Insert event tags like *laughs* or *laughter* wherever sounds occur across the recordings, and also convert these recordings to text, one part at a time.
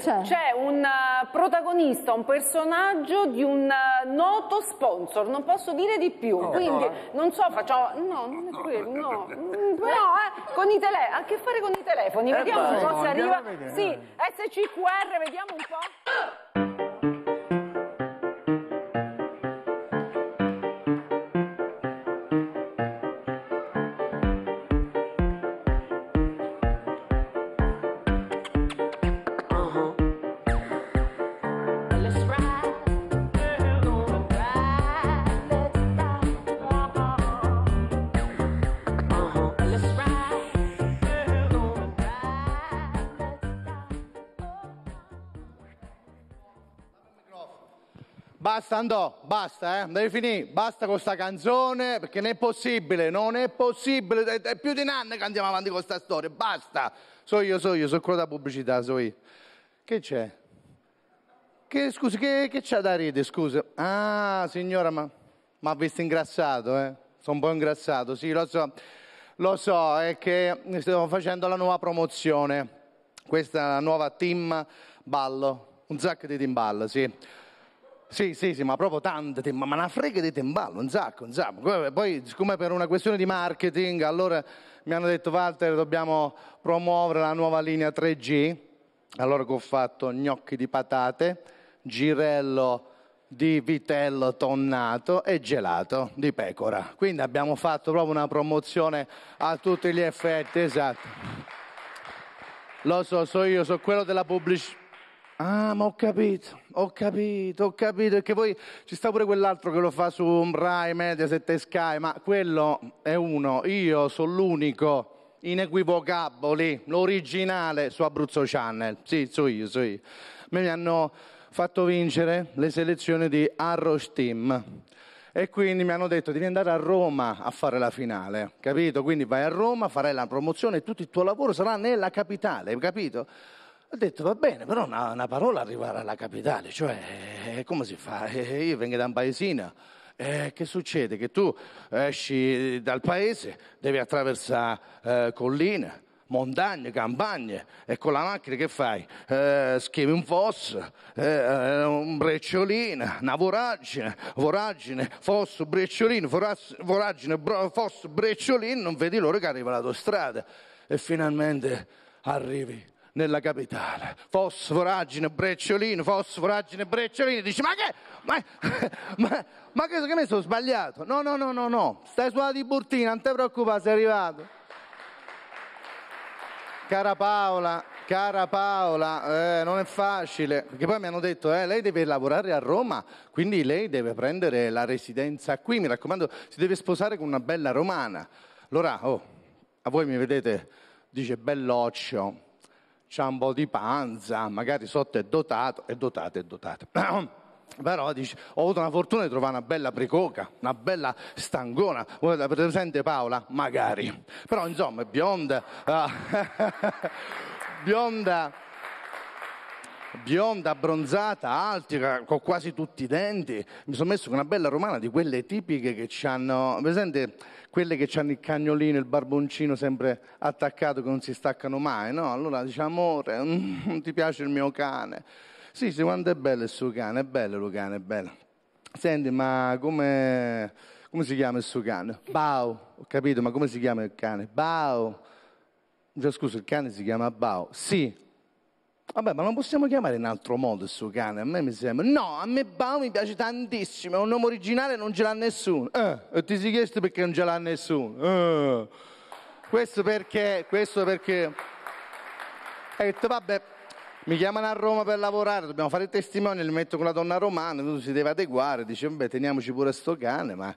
Cioè? C'è un eh, protagonista, un personaggio di un eh, noto sponsor, non posso dire di più. No, Quindi, no, eh. non so, facciamo... No, non è quello, no. Mm, però, eh, con i tele... a che fare con i telefoni? Eh vediamo beh, un po' se arriva... Sì, SCQR, vediamo un po'. Basta andò, basta, eh. Devi finire, basta con questa canzone, perché non è possibile, non è possibile. È, è più di un anno che andiamo avanti con questa storia, basta. So io, so io, so quello da pubblicità, so io. Che c'è? Che, scusi, che, che c'è da ridere, scusa? Ah, signora, ma mi ha visto ingrassato, eh? Sono un po' ingrassato, sì, lo so. Lo so, è che stiamo facendo la nuova promozione. Questa nuova team ballo, un sacco di team ballo, sì. Sì, sì, sì, ma proprio tante, ma, ma una frega di timballo, un sacco, un sacco. Poi, siccome per una questione di marketing, allora mi hanno detto, Walter, dobbiamo promuovere la nuova linea 3G. Allora che ho fatto gnocchi di patate, girello di vitello tonnato e gelato di pecora. Quindi abbiamo fatto proprio una promozione a tutti gli effetti, esatto. Lo so, so io, so quello della pubblicità. Ah, ma ho capito, ho capito, ho capito. Perché poi ci sta pure quell'altro che lo fa su Rai, Mediaset e Sky, ma quello è uno. Io sono l'unico inequivocabile, l'originale su Abruzzo Channel. Sì, so io, so io. Me mi hanno fatto vincere le selezioni di Arrows Team. E quindi mi hanno detto devi andare a Roma a fare la finale, capito? Quindi vai a Roma, farai la promozione e tutto il tuo lavoro sarà nella capitale, capito? Ho detto va bene, però una, una parola arrivare alla capitale, cioè eh, come si fa? Eh, eh io vengo da un paesino, eh, che succede? Che tu esci dal paese, devi attraversare eh, colline, montagne, campagne e con la macchina che fai? Eh, schivi un fosso, eh, eh un brecciolino, una voragine, voragine, fosso, brecciolino, voragine, bro, fosso, brecciolino, non vedi l'ora che arriva l'autostrada e finalmente arrivi nella capitale. Fosforaggine, brecciolino, fosforaggine, brecciolino. Dici, ma che? Ma, *laughs* ma, ma che, che mi sono sbagliato? No, no, no, no, no. Stai sulla tiburtina, non ti preoccupare, sei arrivato. Cara Paola, cara Paola, eh, non è facile, perché poi mi hanno detto, eh, lei deve lavorare a Roma, quindi lei deve prendere la residenza qui, mi raccomando, si deve sposare con una bella romana. Allora, oh, a voi mi vedete, dice belloccio, c'ha un po' di panza, magari sotto è dotato, è dotato, è dotato. *clears throat* Però dice, ho avuto la fortuna di trovare una bella precoca, una bella stangona. Voi la presente Paola? Magari. Però insomma è bionda. Ah. *laughs* bionda bionda, abbronzata, alta, con quasi tutti i denti. Mi sono messo con una bella romana di quelle tipiche che ci hanno, presente quelle che hanno il cagnolino, il barboncino sempre attaccato che non si staccano mai, no? Allora dice diciamo, amore, *laughs* non ti piace il mio cane? Sì, sì, quanto è bello il suo cane, è bello il cane, è bello. Senti, ma come, come si chiama il suo cane? Bao, ho capito, ma come si chiama il cane? Bao. Già scusa, il cane si chiama Bao. Sì, Vabbè, ma non possiamo chiamare in altro modo il suo cane? A me mi sembra. No, a me Bao mi piace tantissimo, è un nome originale non ce l'ha nessuno. Eh, e ti sei chiesto perché non ce l'ha nessuno? Eh. Questo perché, questo perché. Hai detto, vabbè, mi chiamano a Roma per lavorare, dobbiamo fare il testimone, li metto con la donna romana, tu si deve adeguare, dice, vabbè, teniamoci pure sto cane, ma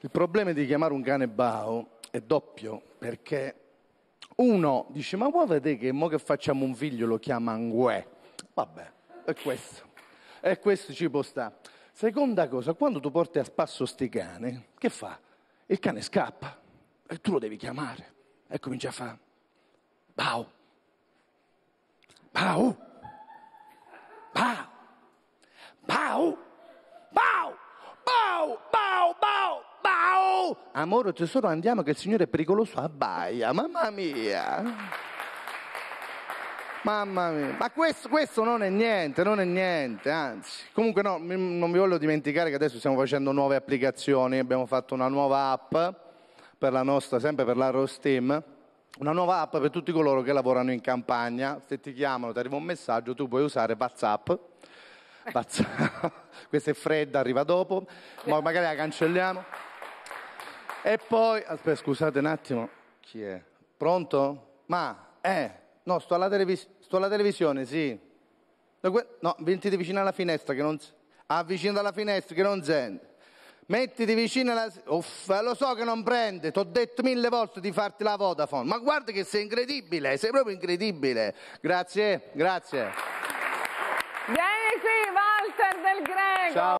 il problema di chiamare un cane Bao è doppio, perché uno dice, ma vuoi vedere che mo che facciamo un figlio lo chiama Anguè? Vabbè, è questo. E questo ci può stare. Seconda cosa, quando tu porti a spasso sti cani, che fa? Il cane scappa e tu lo devi chiamare. E comincia a fare, Bau, Bau. amore tesoro andiamo che il Signore è pericoloso, abbaia, mamma mia. Mamma mia, ma questo, questo, non è niente, non è niente, anzi. Comunque no, non vi voglio dimenticare che adesso stiamo facendo nuove applicazioni, abbiamo fatto una nuova app per la nostra, sempre per la Rostim, una nuova app per tutti coloro che lavorano in campagna. Se ti chiamano, ti arriva un messaggio, tu puoi usare WhatsApp. *laughs* WhatsApp. *laughs* Questa è fredda, arriva dopo, ma magari la cancelliamo. E poi, aspetta, scusate un attimo, chi è? Pronto? Ma, eh, no, sto alla, televis- sto alla televisione, sì. No, venite vicino alla finestra che non... Avvicina alla finestra che non sente. Mettiti vicino alla... Uff, eh, lo so che non prende, ti ho detto mille volte di farti la Vodafone, ma guarda che sei incredibile, sei proprio incredibile. Grazie, grazie. Vieni qui, Walter del Greco. Ciao.